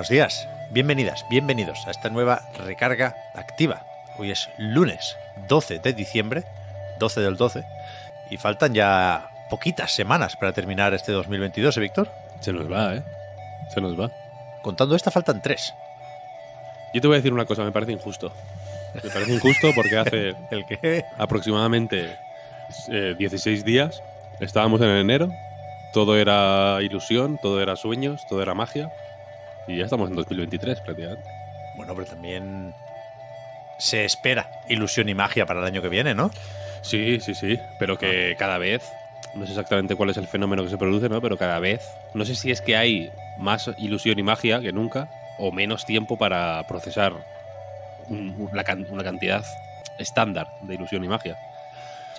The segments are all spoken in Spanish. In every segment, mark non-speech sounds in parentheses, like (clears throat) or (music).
buenos días. Bienvenidas, bienvenidos a esta nueva recarga activa. Hoy es lunes 12 de diciembre, 12 del 12, y faltan ya poquitas semanas para terminar este 2022, ¿eh, Víctor? Se nos va, ¿eh? Se nos va. Contando esta, faltan tres. Yo te voy a decir una cosa, me parece injusto. Me parece injusto porque hace (laughs) aproximadamente 16 eh, días estábamos en enero, todo era ilusión, todo era sueños, todo era magia. Y ya estamos en 2023 prácticamente. Bueno, pero también se espera ilusión y magia para el año que viene, ¿no? Sí, sí, sí. Pero que ah. cada vez, no sé exactamente cuál es el fenómeno que se produce, ¿no? Pero cada vez, no sé si es que hay más ilusión y magia que nunca, o menos tiempo para procesar una, cantidad estándar de ilusión y magia.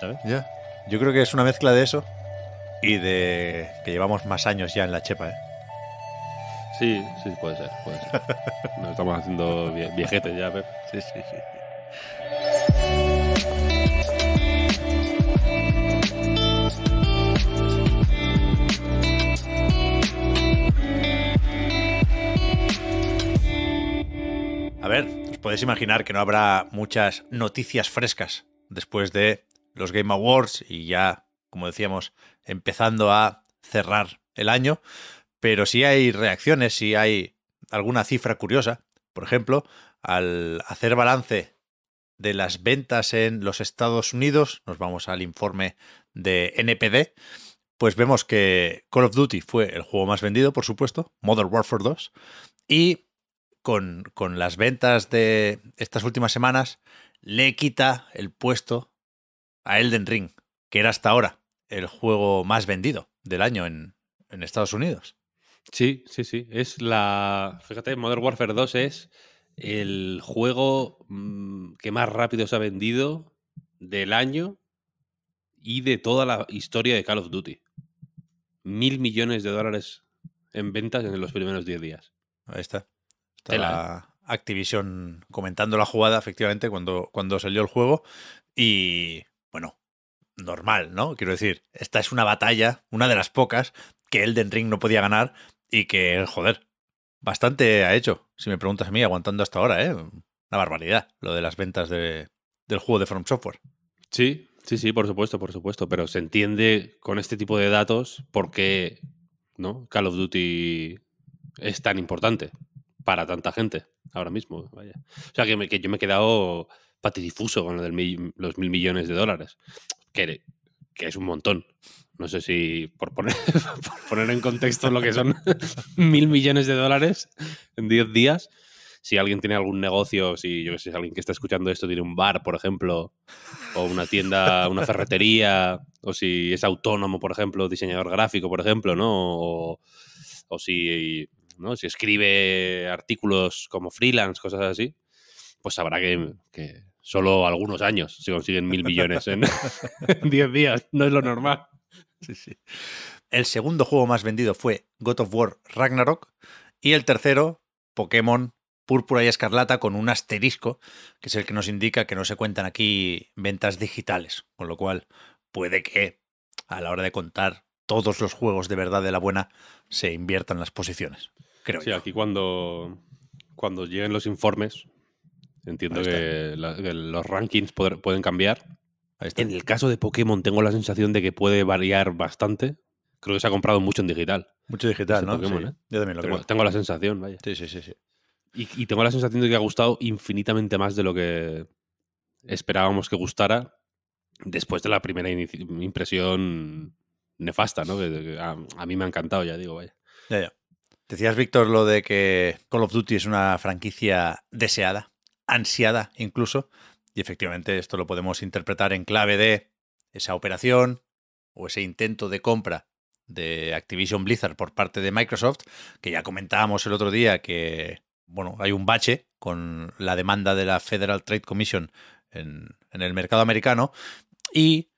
¿Sabes? Ya. Yo creo que es una mezcla de eso y de que llevamos más años ya en la chepa, ¿eh? Sí, sí, puede ser, puede ser. (laughs) Nos estamos haciendo viejetes ya, Pep. Sí, sí, sí. A ver, os podéis imaginar que no habrá muchas noticias frescas después de los Game Awards y ya, como decíamos, empezando a cerrar el año. Pero si hay reacciones, si hay alguna cifra curiosa, por ejemplo, al hacer balance de las ventas en los Estados Unidos, nos vamos al informe de NPD, pues vemos que Call of Duty fue el juego más vendido, por supuesto, Modern Warfare 2, y con, las ventas de estas últimas semanas le quita el puesto a Elden Ring, que era hasta ahora el juego más vendido del año en Estados Unidos. Sí, sí, sí. Es la. Fíjate, Modern Warfare 2 es el juego mm, que más rápido se ha vendido del año y de toda la historia de Call of Duty. Mil millones de dólares en ventas en los primeros 10 días. Ahí está. ¿eh? Está la Activision comentando la jugada, efectivamente, cuando, cuando salió el juego. Y bueno, normal, ¿no? Quiero decir, esta es una batalla, una de las pocas, que Elden Ring no podía ganar y que, joder, bastante ha hecho, si me preguntas a mí, aguantando hasta ahora, ¿eh? Una barbaridad lo de las ventas de, del juego de From Software. Sí, sí, sí, por supuesto, por supuesto, pero se entiende con este tipo de datos por qué ¿no? Call of Duty es tan importante para tanta gente ahora mismo. Vaya. O sea, que, que yo me he quedado patidifuso con lo de los mil millones de dólares, que es un montón no sé si (laughs) por poner, en contexto lo que son (laughs) mil millones de dólares en 10 días. Si alguien tiene algún negocio, si yo sé, alguien que está escuchando esto tiene un bar, por ejemplo, o una tienda, una ferretería, o si es autónomo, por ejemplo, diseñador gráfico, por ejemplo, ¿no? O, si, ¿no? si escribe artículos como freelance, cosas así, pues sabrá que, que solo algunos años se consiguen mil millones en 10 (laughs) días, no es lo normal. Sí, sí. El segundo juego más vendido fue God of War Ragnarok y el tercero, Pokémon Púrpura y Escarlata con un asterisco, que es el que nos indica que no se cuentan aquí ventas digitales, con lo cual puede que a la hora de contar todos los juegos de verdad de la buena se inviertan las posiciones. Creo sí, aquí cuando, cuando lleguen los informes, entiendo que, los rankings pueden cambiar en el caso de Pokémon tengo la sensación de que puede variar bastante. Creo que se ha comprado mucho en digital. Mucho digital, ¿no? ¿eh? Yo también lo tengo, creo. Tengo la sensación, vaya. Sí, sí, sí. sí. Y, tengo la sensación de que ha gustado infinitamente más de lo que esperábamos que gustara después de la primera impresión nefasta, ¿no? Que a, mí me ha encantado, ya digo, vaya. Decías, Víctor, lo de que Call of Duty es una franquicia deseada, ansiada incluso. Y efectivamente esto lo podemos interpretar en clave de esa operación o ese intento de compra de Activision Blizzard por parte de Microsoft, que ya comentábamos el otro día que, bueno, hay un bache con la demanda de la Federal Trade Commission en, el mercado americano y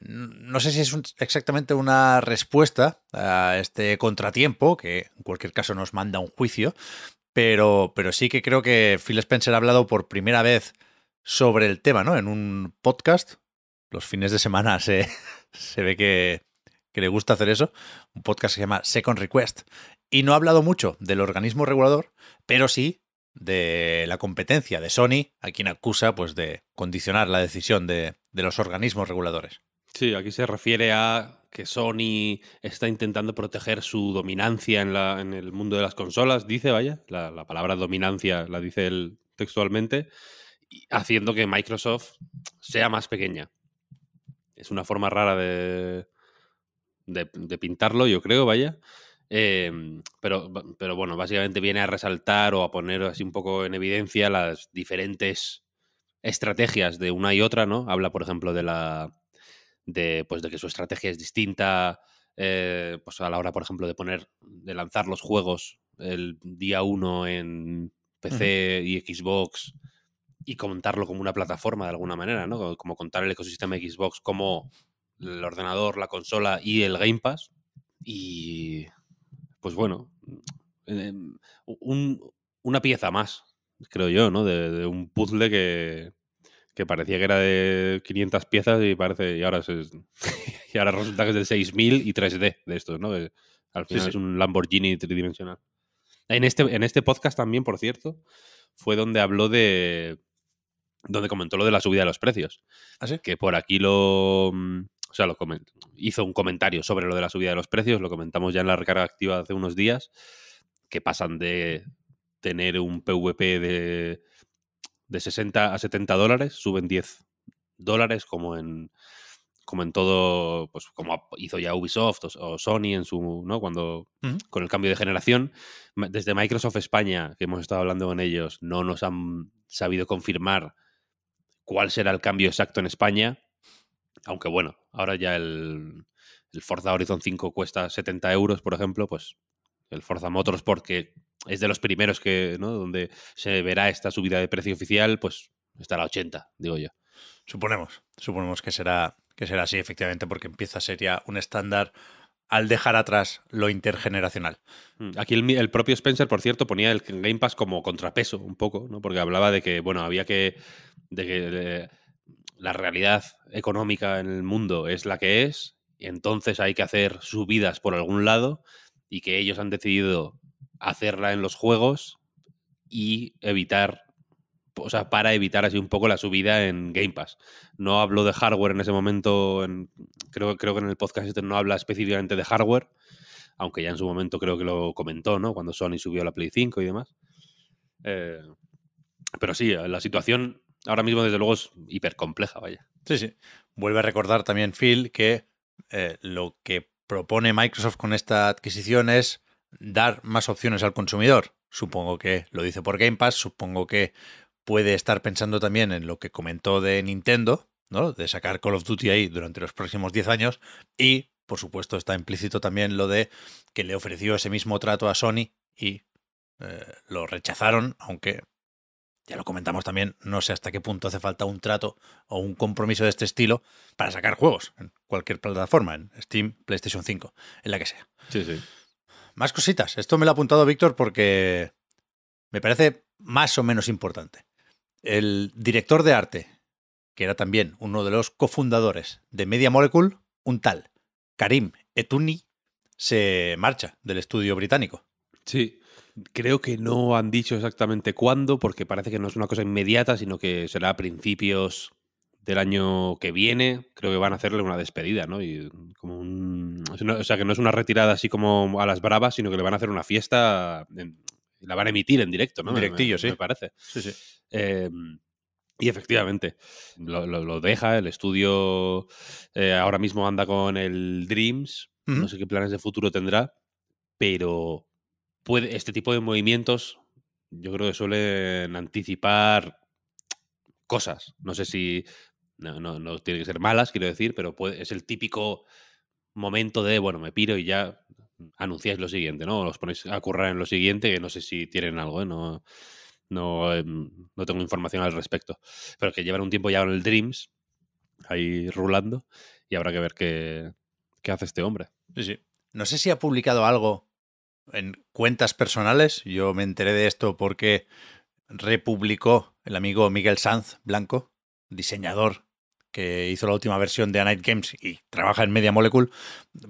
no sé si es exactamente una respuesta a este contratiempo, que en cualquier caso nos manda un juicio, pero, pero sí que creo que Phil Spencer ha hablado por primera vez sobre el tema, ¿no? En un podcast. Los fines de semana (laughs) se, ve que, le gusta hacer eso. Un podcast que se llama Second Request. Y no ha hablado mucho del organismo regulador, pero sí de la competencia de Sony, a quien acusa pues, de condicionar la decisión de, los organismos reguladores. Sí, aquí se refiere a que Sony está intentando proteger su dominancia en, el mundo de las consolas, dice, vaya, la, la palabra dominancia la dice él textualmente, haciendo que Microsoft sea más pequeña. Es una forma rara de, de, pintarlo, yo creo, vaya. Em, pero, pero bueno, básicamente viene a resaltar o a poner así un poco en evidencia las diferentes estrategias de una y otra, ¿no? Habla, por ejemplo, de la. de pues de que su estrategia es distinta. Eh, pues a la hora, por ejemplo, de poner. de lanzar los juegos el día uno en PC y Xbox y contarlo como una plataforma de alguna manera, ¿no? Como contar el ecosistema Xbox como el ordenador, la consola y el Game Pass. Y pues bueno, em, una pieza más, creo yo, ¿no? De, un puzzle que, que, parecía que era de 500 piezas y parece y ahora, se, (laughs) y ahora resulta que es de 6000 y 3D de estos, ¿no? al final es un Lamborghini tridimensional. En este, en este podcast también, por cierto, fue donde habló de donde comentó lo de la subida de los precios. ¿Ah, que por aquí lo. Mm, o sea, hizo un comentario sobre lo de la subida de los precios, lo comentamos ya en la recarga activa hace unos días, que pasan de tener un PVP de, de 60 a 70 dólares, suben 10 dólares como en como en todo, pues como hizo ya Ubisoft o, Sony en su, ¿no? Cuando, con el cambio de generación, desde Microsoft España, que hemos estado hablando con ellos, no nos han sabido confirmar cuál será el cambio exacto en España. Aunque bueno, ahora ya el, Forza Horizon 5 cuesta 70 euros, por ejemplo, pues el Forza Motorsport, que es de los primeros que, ¿no? Donde se verá esta subida de precio oficial, pues estará a 80, digo yo. Suponemos, suponemos que será, que será así, efectivamente, porque empieza a ser ya un estándar al dejar atrás lo intergeneracional. Hmm. Aquí el, propio Spencer, por cierto, ponía el Game Pass como contrapeso un poco, ¿no? Porque hablaba de que, bueno, había que... De que eh, la realidad económica en el mundo es la que es, y entonces hay que hacer subidas por algún lado, y que ellos han decidido hacerla en los juegos y evitar o sea, para evitar así un poco la subida en Game Pass. No hablo de hardware en ese momento, creo, creo que en el podcast este no habla específicamente de hardware, aunque ya en su momento creo que lo comentó, ¿no? Cuando Sony subió la Play 5 y demás. Eh, pero sí, la situación ahora mismo desde luego es hiper compleja, vaya. Sí, sí. Vuelve a recordar también Phil que eh, lo que propone Microsoft con esta adquisición es dar más opciones al consumidor. Supongo que lo dice por Game Pass, supongo que puede estar pensando también en lo que comentó de Nintendo, ¿no? De sacar Call of Duty ahí durante los próximos 10 años y, por supuesto, está implícito también lo de que le ofreció ese mismo trato a Sony y eh, lo rechazaron, aunque ya lo comentamos también, no sé hasta qué punto hace falta un trato o un compromiso de este estilo para sacar juegos en cualquier plataforma, en Steam, PlayStation 5, en la que sea. Sí, sí. Más cositas. Esto me lo ha apuntado Víctor porque me parece más o menos importante el director de arte, que era también uno de los cofundadores de Media Molecule, un tal, Karim Etuni, se marcha del estudio británico. Sí, creo que no han dicho exactamente cuándo, porque parece que no es una cosa inmediata, sino que será a principios del año que viene, creo que van a hacerle una despedida, ¿no? como un... O sea, que no es una retirada así como a las bravas, sino que le van a hacer una fiesta en, la van a emitir en directo, ¿no? Directillo, sí. Me parece. Sí, sí. Em, y efectivamente, lo, deja, el estudio eh, ahora mismo anda con el Dreams, no sé qué planes de futuro tendrá, pero puede, este tipo de movimientos yo creo que suelen anticipar cosas. No sé si, no, no, tiene que ser malas, quiero decir, pero es el típico momento de, bueno, me piro y ya anunciáis lo siguiente, ¿no? Os ponéis a currar en lo siguiente, que no sé si tienen algo, ¿eh? No, em, no, tengo información al respecto. Pero que llevan un tiempo ya en el Dreams, ahí rulando, y habrá que ver qué, qué hace este hombre. Sí, sí. No sé si ha publicado algo en cuentas personales. Yo me enteré de esto porque republicó el amigo Miguel Sanz Blanco, diseñador que hizo la última versión de A Night Games y trabaja en Media Molecule,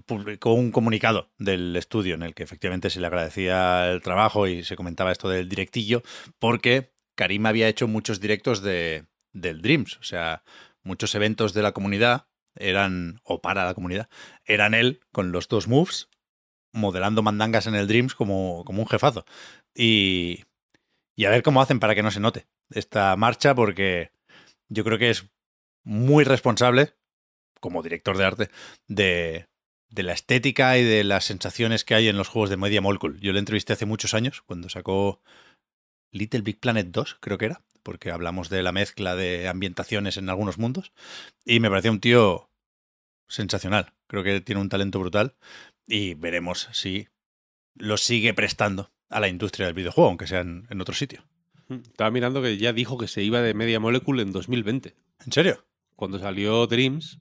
publicó un comunicado del estudio en el que efectivamente se le agradecía el trabajo y se comentaba esto del directillo, porque Karim había hecho muchos directos de, del Dreams, o sea, muchos eventos de la comunidad eran, o para la comunidad, eran él con los dos moves, modelando mandangas en el Dreams como, como un jefazo. Y, y a ver cómo hacen para que no se note esta marcha, porque yo creo que es muy responsable, como director de arte, de, de la estética y de las sensaciones que hay en los juegos de Media Molecule. Yo le entrevisté hace muchos años, cuando sacó Little Big Planet 2, creo que era, porque hablamos de la mezcla de ambientaciones en algunos mundos, y me parecía un tío sensacional. Creo que tiene un talento brutal y veremos si lo sigue prestando a la industria del videojuego, aunque sea en, en otro sitio. Hmm. Estaba mirando que ya dijo que se iba de Media Molecule en 2020. ¿En serio? cuando salió Dreams,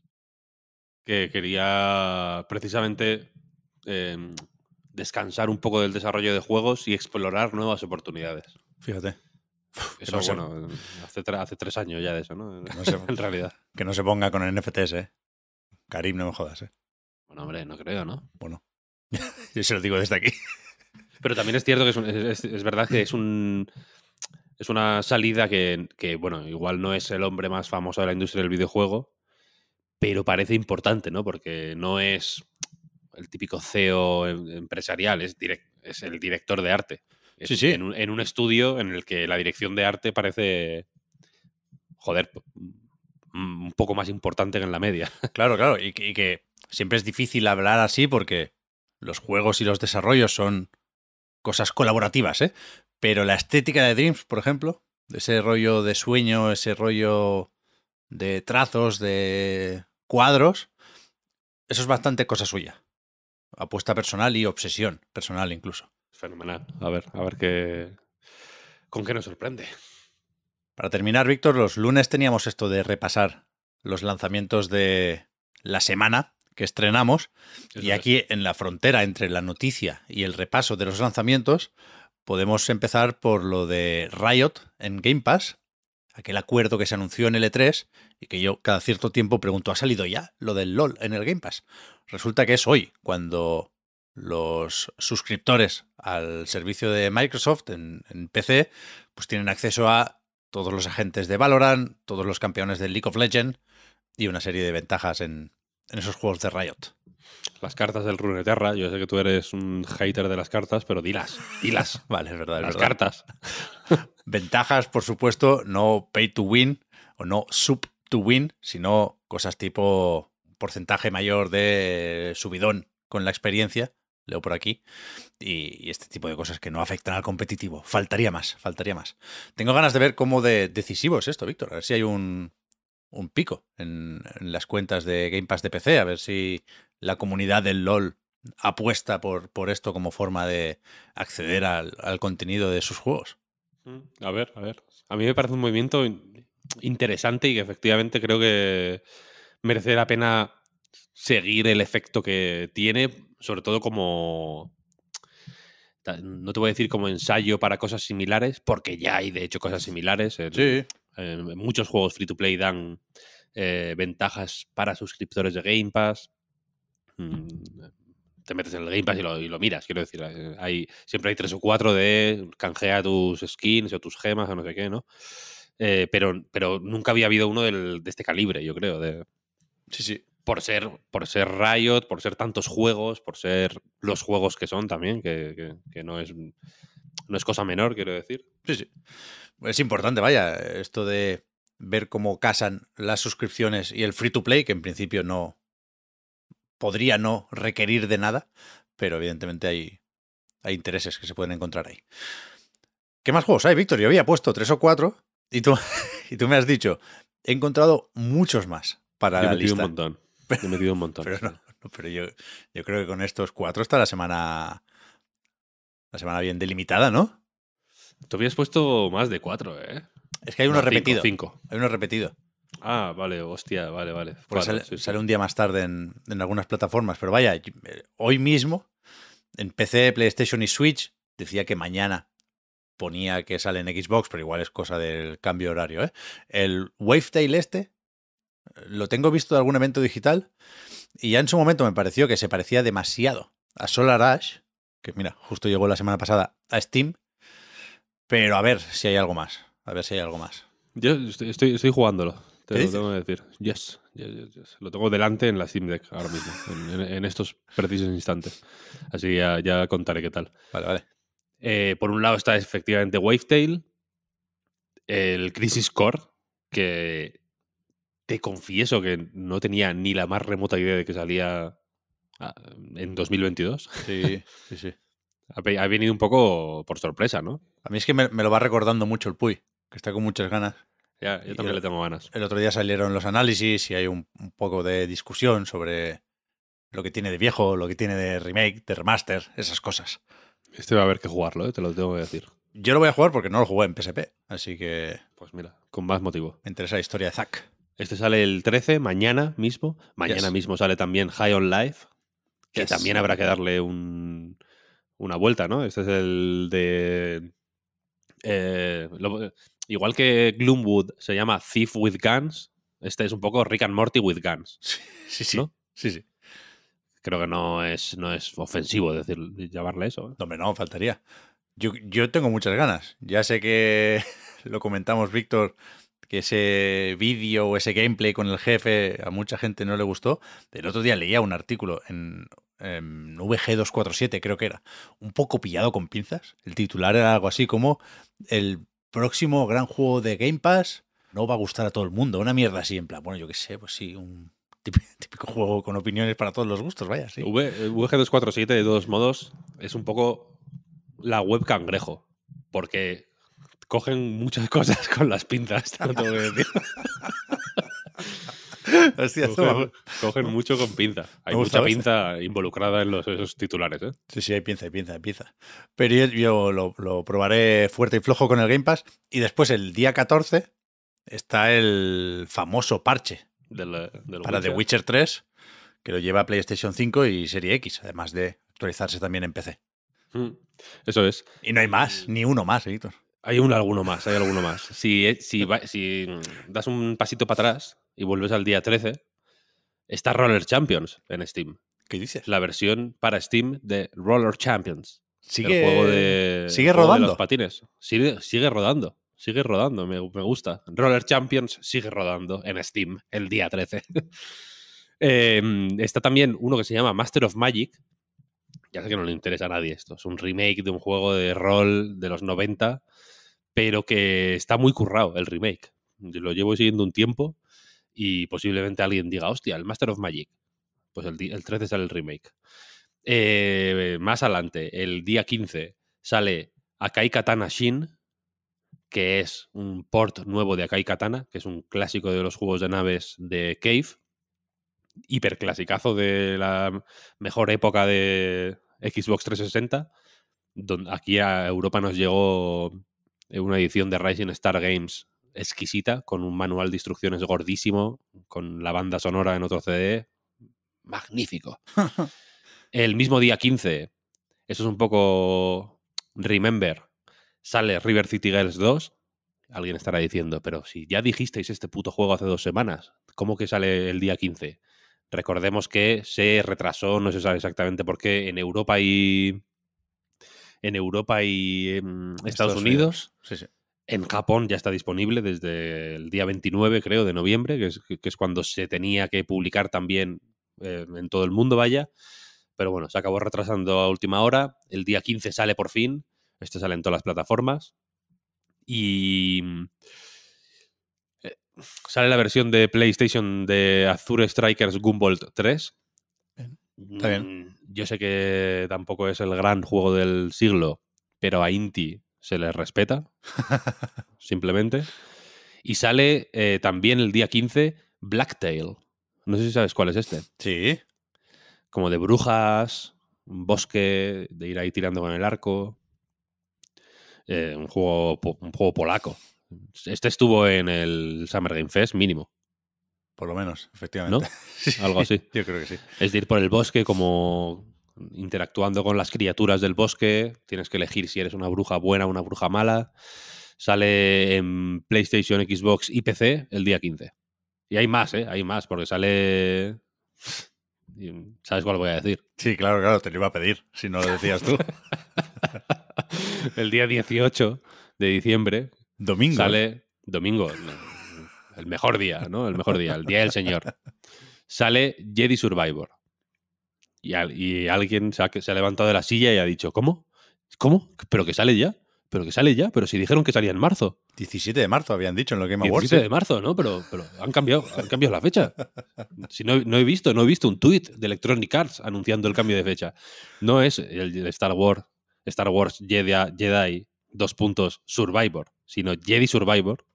que quería precisamente em, descansar un poco del desarrollo de juegos y explorar nuevas oportunidades. Fíjate. Eso, bueno, hace, tres años ya de eso, ¿no? no sé. (laughs) en realidad. Que no se ponga con el NFTs, ¿eh? Karim, no me jodas, ¿eh? Bueno, hombre, no creo, ¿no? Bueno, (laughs) yo se lo digo desde aquí. Pero también es cierto que es verdad que es un es una salida que, bueno, igual no es el hombre más famoso de la industria del videojuego, pero parece importante, ¿no? Porque no es el típico CEO em, empresarial, es, es el director de arte. sí, sí. En un, estudio en el que la dirección de arte parece, joder, mm, un poco más importante que en la media. (laughs) Claro, claro, y que, siempre es difícil hablar así porque los juegos y los desarrollos son cosas colaborativas, ¿eh? Pero la estética de Dreams, por ejemplo, ese rollo de sueño, ese rollo de trazos, de cuadros, eso es bastante cosa suya. Apuesta personal y obsesión personal incluso. Fenomenal. A ver, a ver qué... ¿Con qué nos sorprende? Para terminar, Víctor, los lunes teníamos esto de repasar los lanzamientos de la semana, estrenamos. y aquí, en la frontera entre la noticia y el repaso de los lanzamientos, podemos empezar por lo de Riot en Game Pass, aquel acuerdo que se anunció en L3 y que yo cada cierto tiempo pregunto, ¿ha salido ya lo del LOL en el Game Pass? Resulta que es hoy, cuando los suscriptores al servicio de Microsoft en, PC, pues tienen acceso a todos los agentes de Valorant, todos los campeones de League of Legends y una serie de ventajas en, en esos juegos de Riot. Las cartas del Runeterra, yo sé que tú eres un hater de las cartas, pero dilas, dilas. (laughs) vale, es verdad. las cartas. (laughs) Ventajas, por supuesto, no pay to win o no sub to win, sino cosas tipo porcentaje mayor de subidón con la experiencia, leo por aquí, y, este tipo de cosas que no afectan al competitivo. Faltaría más, faltaría más. Tengo ganas de ver cómo de decisivo es esto, Víctor. A ver si hay un, un pico en, las cuentas de Game Pass de PC, a ver si la comunidad del LOL apuesta por, por esto como forma de acceder al, al, contenido de sus juegos. Mm, a ver, a ver. A mí me parece un movimiento interesante y que efectivamente creo que merece la pena seguir el efecto que tiene, sobre todo como... No te voy a decir como ensayo para cosas similares, porque ya hay de hecho cosas similares. sí eh, muchos juegos free to play dan eh, ventajas para suscriptores de Game Pass. Mm, te metes en el Game Pass y lo, y lo miras, quiero decir. Eh, hay, siempre hay tres o cuatro de canjea tus skins o tus gemas o no sé qué, ¿no? pero, pero nunca había habido uno de este calibre, yo creo. sí, sí. Por ser, por ser Riot, por ser tantos juegos, por ser los juegos que son también, que no es no es cosa menor, quiero decir. Sí, sí. Es importante, vaya, esto de ver cómo casan las suscripciones y el free to play, que en principio no podría no requerir de nada, pero evidentemente hay, hay intereses que se pueden encontrar ahí. ¿Qué más juegos hay, Víctor? Yo había puesto tres o cuatro y tú, (laughs) y tú me has dicho, he encontrado muchos más para la lista. He metido un montón. he (laughs) metido un montón. Pero, pero yo, yo creo que con estos cuatro está la semana la semana bien delimitada, ¿no? Tú habías puesto más de cuatro, ¿eh? Es que hay uno repetido. Cinco, Hay uno repetido. Ah, vale, hostia, vale, vale. sale, un día más tarde en, algunas plataformas. Pero vaya, eh, hoy mismo en PC, PlayStation y Switch decía que mañana ponía que sale en Xbox, pero igual es cosa del cambio horario, ¿eh? El Wavetail este, eh, lo tengo visto de algún evento digital y ya en su momento me pareció que se parecía demasiado a Solar Ash que mira, justo llegó la semana pasada a Steam. Pero a ver si hay algo más. A ver si hay algo más. Yo estoy, estoy, jugándolo. Te lo tengo que decir. Yes, Lo tengo delante en la Steam Deck ahora mismo. en, estos precisos instantes. Así que ya, contaré qué tal. Vale, vale. Eh, por un lado está efectivamente Wavetail. El Crisis Core. Que te confieso que no tenía ni la más remota idea de que salía Ah, en 2022. Sí, sí, sí. (laughs) ha, venido un poco por sorpresa, ¿no? A mí es que me, lo va recordando mucho el Puy, que está con muchas ganas. Ya, yo también le tengo ganas. El otro día salieron los análisis y hay un, poco de discusión sobre lo que tiene de viejo, lo que tiene de remake, de remaster, esas cosas. Este va a haber que jugarlo, ¿eh? te lo tengo que decir. Yo lo voy a jugar porque no lo jugué en PSP, así que... Pues mira, con más motivo. Entre interesa la historia de Zack. Este sale el 13, mañana mismo. Mañana mismo sale también High on Life, que también habrá que darle un, una vuelta, ¿no? Este es el de. Eh, eh, igual que Gloomwood se llama Thief with Guns, este es un poco Rick and Morty with Guns. Sí, sí. Sí, Creo que no es, no es ofensivo decir, llamarle eso. ¿eh? hombre, no, faltaría. Yo, yo tengo muchas ganas. Ya sé que (laughs) lo comentamos, Víctor, que ese vídeo o ese gameplay con el jefe a mucha gente no le gustó. El otro día leía un artículo en, VG247, creo que era, un poco pillado con pinzas. El titular era algo así como el próximo gran juego de Game Pass no va a gustar a todo el mundo. Una mierda así, en plan, bueno, yo qué sé, pues sí, un típico (laughs) juego con opiniones para todos los gustos, vaya, sí. VG247, eh, de todos modos, es un poco la web cangrejo, porque cogen muchas cosas con las pinzas, (laughs) cogen, mucho con pinza. Hay mucha pinza involucrada en los, esos titulares. ¿eh? Sí, sí, hay pinza, hay pinza, hay pinza. Pero yo, lo, probaré fuerte y flojo con el Game Pass. Y después, el día 14, está el famoso parche de para The Witcher 3, que lo lleva a PlayStation 5 y Serie X, además de actualizarse también en PC. Mm. eso es. Y no hay más, ni uno más, Víctor. Hay un, alguno más, hay alguno más. Si, eh, si, das un pasito para atrás y vuelves al día 13, está Roller Champions en Steam. ¿Qué dices? La versión para Steam de Roller Champions. Sigue, de, sigue rodando. los patines. Sigue, sigue rodando. Sigue rodando, me, gusta. Roller Champions sigue rodando en Steam el día 13. (laughs) Em, está también uno que se llama Master of Magic, ya sé que no le interesa a nadie esto, es un remake de un juego de rol de los 90, pero que está muy currado el remake. lo llevo siguiendo un tiempo y posiblemente alguien diga, hostia, el Master of Magic. Pues el, 13 sale el remake. Eh, más adelante, el día 15, sale Akai Katana Shin, que es un port nuevo de Akai Katana, que es un clásico de los juegos de naves de Cave hiperclasicazo de la mejor época de Xbox 360. aquí a Europa nos llegó eh, una edición de Rising Star Games exquisita, con un manual de instrucciones gordísimo, con la banda sonora en otro CD. Magnífico. (laughs) El mismo día 15, eso es un poco Remember, sale River City Girls 2. Alguien estará diciendo, pero si ya dijisteis este puto juego hace dos semanas, ¿cómo que sale el día 15? Recordemos que se retrasó, no se sabe exactamente por qué, en Europa y. En Europa y em, Estados, Unidos. Sí, sí. En Japón ya está disponible desde el día 29, creo, de noviembre, que es, cuando se tenía que publicar también eh, en todo el mundo, vaya. Pero bueno, se acabó retrasando a última hora. El día 15 sale por fin. Esto sale en todas las plataformas. Y sale la versión de PlayStation de Azure Strikers Gumball 3. bien. Mm, yo sé que tampoco es el gran juego del siglo, pero a Inti se le respeta, (laughs) simplemente. Y sale eh, también el día 15 Blacktail. No sé si sabes cuál es este. Sí. Como de brujas, un bosque, de ir ahí tirando con el arco. Eh, un, juego, un juego polaco, este estuvo en el Summer Game Fest mínimo. Por lo menos, efectivamente. ¿No? (laughs) Algo así. Yo creo que sí. Es de ir por el bosque como interactuando con las criaturas del bosque. Tienes que elegir si eres una bruja buena o una bruja mala. Sale en PlayStation, Xbox y PC el día 15. Y hay más, ¿eh? Hay más, porque sale... ¿Sabes cuál voy a decir? Sí, claro, claro, te lo iba a pedir, si no lo decías tú. (laughs) el día 18 de diciembre Domingo. Sale domingo, (laughs) el mejor día, ¿no? El mejor día, el día del señor. Sale Jedi Survivor. Y, alguien se ha, se ha, levantado de la silla y ha dicho, ¿cómo? ¿Cómo? ¿Pero que sale ya? ¿Pero que sale ya? Pero si dijeron que salía en marzo. 17 de marzo habían dicho en lo que más 17 de marzo, ¿no? Pero, pero han, cambiado, han la fecha. Si no, no he visto, no he visto un tuit de Electronic Arts anunciando el cambio de fecha. No es el, Star Wars, Star Wars Jedi, Jedi dos puntos Survivor sino Jedi Survivor,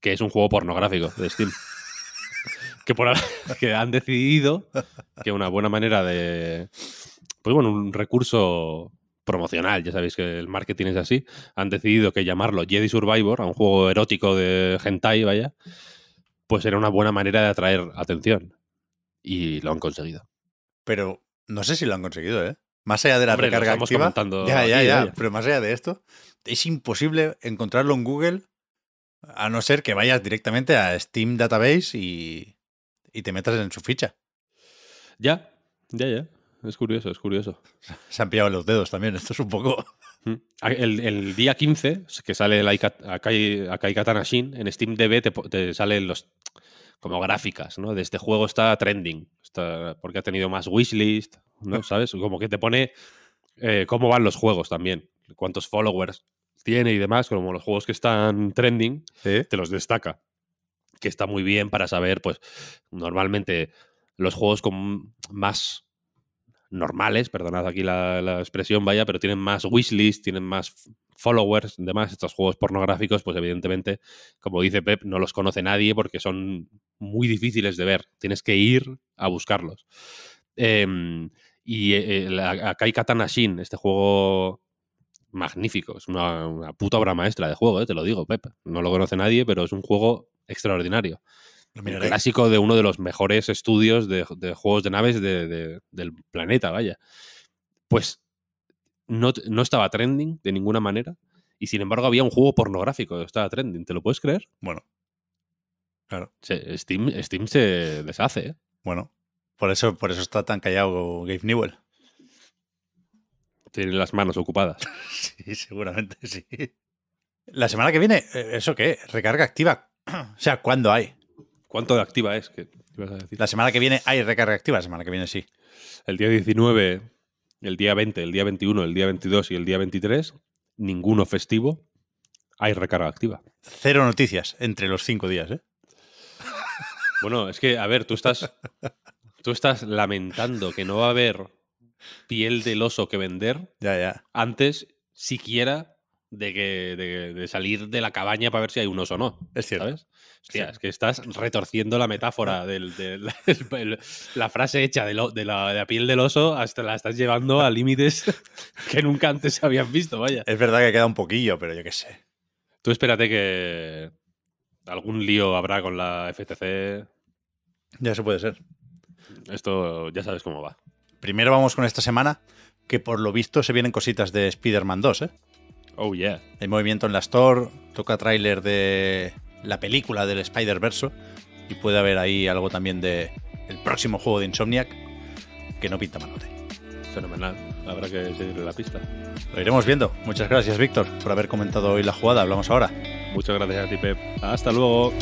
que es un juego pornográfico de Steam. (laughs) que, por, (laughs) que han decidido que una buena manera de... Pues bueno, un recurso promocional, ya sabéis que el marketing es así, han decidido que llamarlo Jedi Survivor, a un juego erótico de hentai, vaya, pues era una buena manera de atraer atención. Y lo han conseguido. Pero no sé si lo han conseguido, ¿eh? más allá de la recarga activa. Ya, ya, ya, pero más allá de esto, es imposible encontrarlo en Google a no ser que vayas directamente a Steam Database y, te metas en su ficha. Ya, ya, ya. Es curioso, es curioso. (laughs) Se han pillado los dedos también, esto es un poco. Mm. Ah, el, día 15, que sale el Akai, Katarashin, en SteamDB te, te salen los como gráficas, ¿no? De este juego está trending, porque ha tenido más wishlist, ¿no? (laughs) ¿Sabes? Como que te pone eh, cómo van los juegos también, cuántos followers tiene y demás, como los juegos que están trending, te los destaca. Que está muy bien para saber, pues, normalmente los juegos con más normales, perdonad aquí la, expresión, vaya, pero tienen más wishlist, tienen más followers, demás, estos juegos pornográficos, pues evidentemente, como dice Pep, no los conoce nadie porque son muy difíciles de ver, tienes que ir a buscarlos. Em, y eh, Akai Katana Shin, este juego magnífico, es una, puta obra maestra de juego, eh, te lo digo, Pep, no lo conoce nadie, pero es un juego extraordinario. El clásico de uno de los mejores estudios de, juegos de naves del planeta, vaya. Pues no, estaba trending de ninguna manera. Y sin embargo, había un juego pornográfico que estaba trending. ¿Te lo puedes creer? Bueno. Claro. Steam, Steam se deshace. ¿eh? Bueno. Por eso, por eso está tan callado Gabe Newell. Tiene las manos ocupadas. (laughs) sí, seguramente sí. La semana que viene, ¿e-, ¿eso qué? Recarga activa. (clears throat) o sea, ¿cuándo hay? ¿Cuánto de activa es? La semana que viene hay recarga activa, la semana que viene sí. El día 19, el día 20, el día 21, el día 22 y el día 23, ninguno festivo, hay recarga activa. Cero noticias entre los cinco días, ¿eh? (laughs) Bueno, es que, a ver, tú estás, tú estás lamentando que no va a haber piel del oso que vender ya, antes siquiera de, que, de, salir de la cabaña para ver si hay un oso o no. Es cierto. Hostia, es que estás retorciendo la metáfora de (laughs) la, frase hecha de, la, piel del oso, hasta la estás llevando a límites (laughs) que nunca antes se habían visto, vaya. Es verdad que queda un poquillo, pero yo qué sé. Tú espérate que algún lío habrá con la FTC. Ya se puede ser. Esto ya sabes cómo va. Primero vamos con esta semana, que por lo visto se vienen cositas de Spider-Man 2, ¿eh? Oh, yeah. Hay movimiento en la Store, toca tráiler de la película del Spider-Verse y puede haber ahí algo también de el próximo juego de Insomniac que no pinta malote Fenomenal, habrá que seguirle la pista. Lo iremos viendo. Muchas gracias, Víctor, por haber comentado hoy la jugada. Hablamos ahora. Muchas gracias a ti, Pep. Hasta luego.